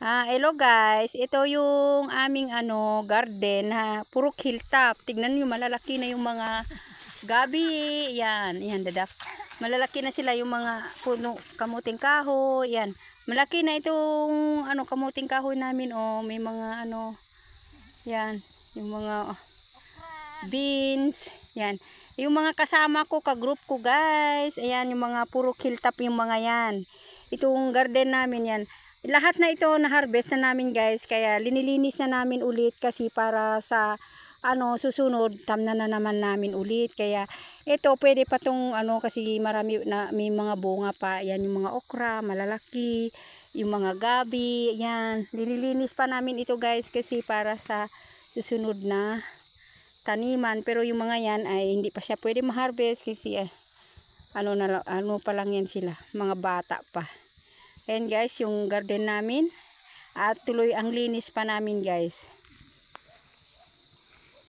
Ah, hello guys, ito yung aming ano, garden ha, puro hilltop. Tignan niyo malalaki na yung mga gabi. Yan, yan dadak. Malalaki na sila yung mga puno kamuting kahoy. Yan. Malaki na itong ano kamuting kahoy namin oh, may mga ano. Yan, yung mga oh, beans. Yan. Yung mga kasama ko, ka-group ko guys. Ayan, yung mga puro hilltop yung mga yan. Itong garden namin yan lahat na ito na harvest na namin guys kaya linilinis na namin ulit kasi para sa ano susunod tamna na naman namin ulit kaya ito pwede pa tong ano kasi marami na may mga bunga pa yan yung mga okra malalaki yung mga gabi yan nililinis pa namin ito guys kasi para sa susunod na taniman pero yung mga yan ay hindi pa siya pwede ma-harvest kasi eh, ano na ano pa lang yan sila mga bata pa Ayan guys, yung garden namin. At tuloy ang linis pa namin guys.